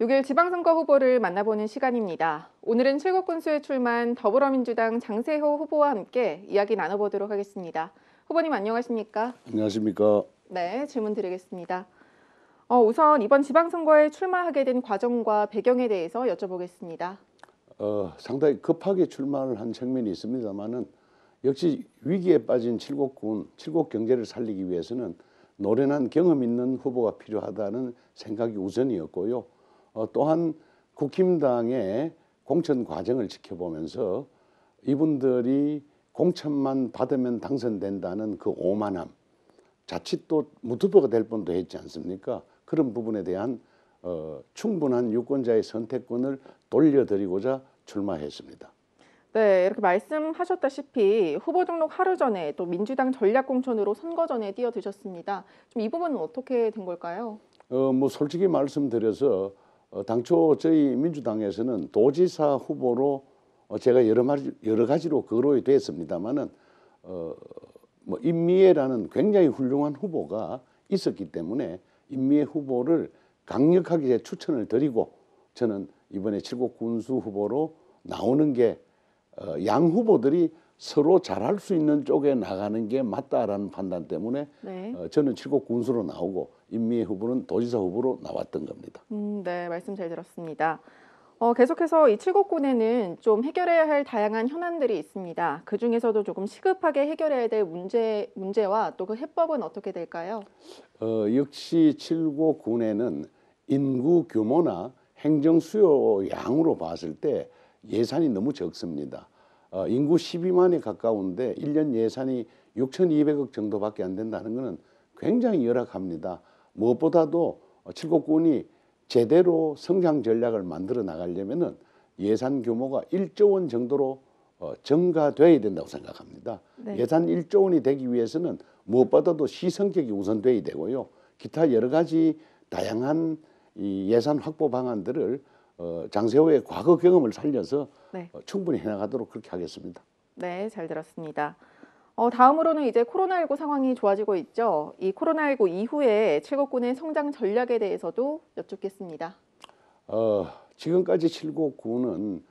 6일 지방선거 후보를 만나보는 시간입니다. 오늘은 출국 군수에 출마한 더불어민주당 장세호 후보와 함께 이야기 나눠보도록 하겠습니다. 후보님 안녕하십니까? 안녕하십니까? 네, 질문 드리겠습니다. 어, 우선 이번 지방선거에 출마하게 된 과정과 배경에 대해서 여쭤보겠습니다. 어, 상당히 급하게 출마를 한 측면이 있습니다만은 역시 위기에 빠진 칠곡군, 칠곡 경제를 살리기 위해서는 노련한 경험 있는 후보가 필요하다는 생각이 우선이었고요. 어, 또한 국힘당의 공천 과정을 지켜보면서 이분들이 공천만 받으면 당선된다는 그 오만함 자칫 또 무투표가 될 뻔도 했지 않습니까? 그런 부분에 대한 어, 충분한 유권자의 선택권을 돌려드리고자 출마했습니다. 네, 이렇게 말씀하셨다시피 후보 등록 하루 전에 또 민주당 전략 공천으로 선거전에 뛰어드셨습니다. 좀 이 부분은 어떻게 된 걸까요? 어, 뭐 솔직히 말씀드려서 어, 당초 저희 민주당에서는 도지사 후보로 어, 제가 여러, 마리, 여러 가지로 거론이 됐습니다만은 어, 뭐 임미애라는 굉장히 훌륭한 후보가 있었기 때문에 임미애 후보를 강력하게 추천을 드리고 저는 이번에 칠곡 군수 후보로 나오는 게양 어, 후보들이 서로 잘할 수 있는 쪽에 나가는 게 맞다라는 판단 때문에 네. 어, 저는 칠곡 군수로 나오고 임미애 후보는 도지사 후보로 나왔던 겁니다. 음, 네, 말씀 잘 들었습니다. 어, 계속해서 이 칠곡군에는 좀 해결해야 할 다양한 현안들이 있습니다. 그 중에서도 조금 시급하게 해결해야 될 문제, 문제와 또 그 해법은 어떻게 될까요? 어, 역시 칠곡군에는 인구 규모나 행정 수요 양으로 봤을 때 예산이 너무 적습니다. 어, 인구 12만에 가까운데 1년 예산이 6,200억 정도밖에 안 된다는 것은 굉장히 열악합니다. 무엇보다도 칠곡군이 제대로 성장 전략을 만들어 나가려면은 예산 규모가 1조 원 정도로 어, 증가돼야 된다고 생각합니다. 네. 예산 1조 원이 되기 위해서는 무엇보다도 시성격이 우선돼야 되고요. 기타 여러 가지 다양한 이 예산 확보 방안들을 어, 장세호의 과거 경험을 살려서 네. 어, 충분히 해나가도록 그렇게 하겠습니다. 네, 잘 들었습니다. 어, 다음으로는 이제 코로나19 상황이 좋아지고 있죠. 이 코로나19 이후에 칠곡군의 성장 전략에 대해서도 여쭙겠습니다. 어, 지금까지 칠곡군은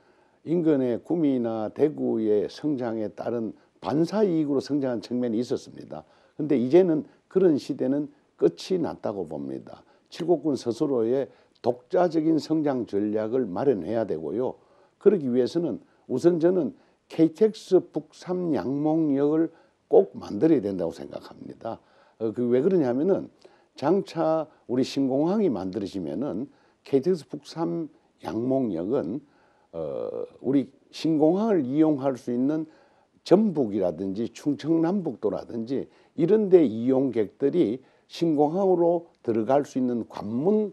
인근의 구미나 대구의 성장에 따른 반사 이익으로 성장한 측면이 있었습니다. 근데 이제는 그런 시대는 끝이 났다고 봅니다. 칠곡군 스스로의 독자적인 성장 전략을 마련해야 되고요. 그러기 위해서는 우선 저는 KTX 북삼 양봉역을 꼭 만들어야 된다고 생각합니다. 어, 그왜 그러냐면은 장차 우리 신공항이 만들어지면은 KTX 북삼 양봉역은 어, 우리 신공항을 이용할 수 있는 전북이라든지 충청남북도라든지 이런 데 이용객들이 신공항으로 들어갈 수 있는 관문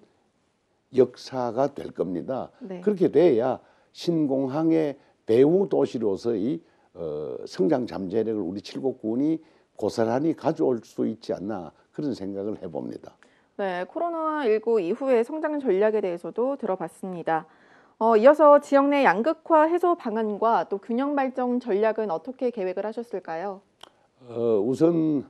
역사가 될 겁니다. 네. 그렇게 돼야 신공항의 배후 도시로서의 어, 성장 잠재력을 우리 칠곡군이 고스란히 가져올 수 있지 않나 그런 생각을 해봅니다. 네, 코로나19 이후의 성장 전략에 대해서도 들어봤습니다. 어, 이어서 지역 내 양극화 해소 방안과 또 균형 발전 전략은 어떻게 계획을 하셨을까요? 어, 우선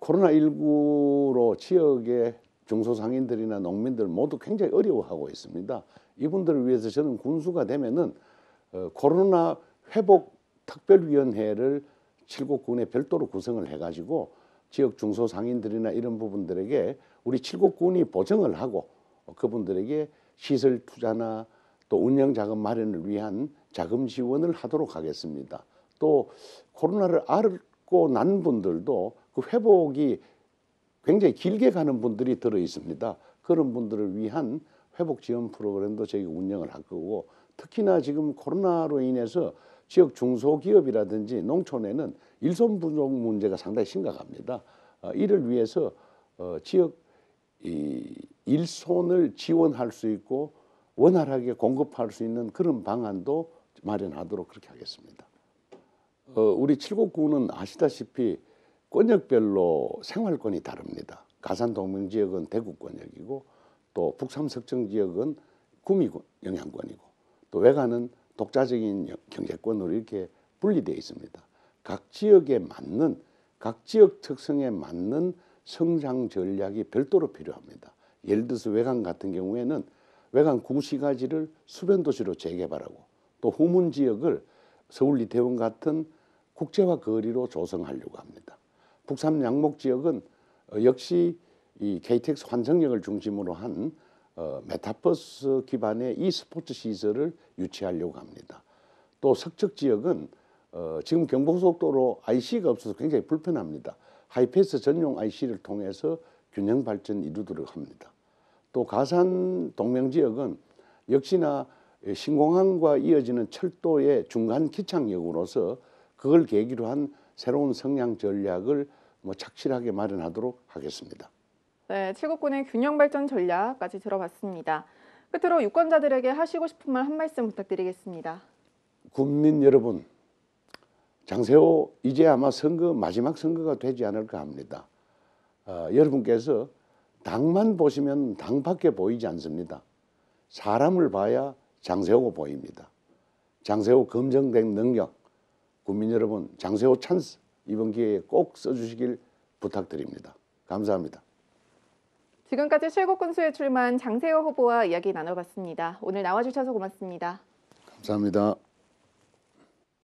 코로나19로 지역의 중소상인들이나 농민들 모두 굉장히 어려워하고 있습니다. 이분들을 위해서 저는 군수가 되면은 어, 코로나 회복 특별위원회를 7곡군에 별도로 구성을 해가지고 지역 중소상인들이나 이런 부분들에게 우리 7곡군이 보증을 하고 그분들에게 시설 투자나 또 운영 자금 마련을 위한 자금 지원을 하도록 하겠습니다. 또 코로나를 앓고 난 분들도 그 회복이 굉장히 길게 가는 분들이 들어 있습니다. 그런 분들을 위한 회복 지원 프로그램도 저희 운영을 할 거고 특히나 지금 코로나로 인해서 지역 중소기업이라든지 농촌에는 일손 부족 문제가 상당히 심각합니다. 어, 이를 위해서 어, 지역 이 일손을 지원할 수 있고 원활하게 공급할 수 있는 그런 방안도 마련하도록 그렇게 하겠습니다. 어, 우리 칠곡구는 아시다시피 권역별로 생활권이 다릅니다. 가산 동맹 지역은 대구 권역이고 또 북삼 석정 지역은 구미 영향권이고 또 외관은 독자적인 경제권으로 이렇게 분리되어 있습니다. 각 지역에 맞는 각 지역 특성에 맞는 성장 전략이 별도로 필요합니다. 예를 들어서 외관 같은 경우에는 외관 구시가지를 수변도시로 재개발하고 또 후문 지역을 서울 이태원 같은 국제화 거리로 조성하려고 합니다. 북삼 양목 지역은 어, 역시 이 KTX 환승역을 중심으로 한 어, 메타버스 기반의 이 스포츠 시설을 유치하려고 합니다. 또 석적 지역은 어, 지금 경복고속도로 IC가 없어서 굉장히 불편합니다. 하이패스 전용 IC를 통해서 균형 발전 이루도록 합니다. 또 가산 동명 지역은 역시나 예, 신공항과 이어지는 철도의 중간 기창역으로서 그걸 계기로 한 새로운 성향 전략을 뭐 착실하게 마련하도록 하겠습니다. 네, 칠곡군의 균형 발전 전략까지 들어봤습니다. 끝으로 유권자들에게 하시고 싶은 말 한 말씀 부탁드리겠습니다. 국민 여러분, 장세호 이제 아마 선거 마지막 선거가 되지 않을까 합니다. 어, 여러분께서 당만 보시면 당밖에 보이지 않습니다. 사람을 봐야 장세호가 보입니다. 장세호 검증된 능력, 국민 여러분 장세호 찬스 이번 기회에 꼭 써주시길 부탁드립니다. 감사합니다. 지금까지 실국군수에 출마한 장세호 후보와 이야기 나눠봤습니다. 오늘 나와주셔서 고맙습니다. 감사합니다.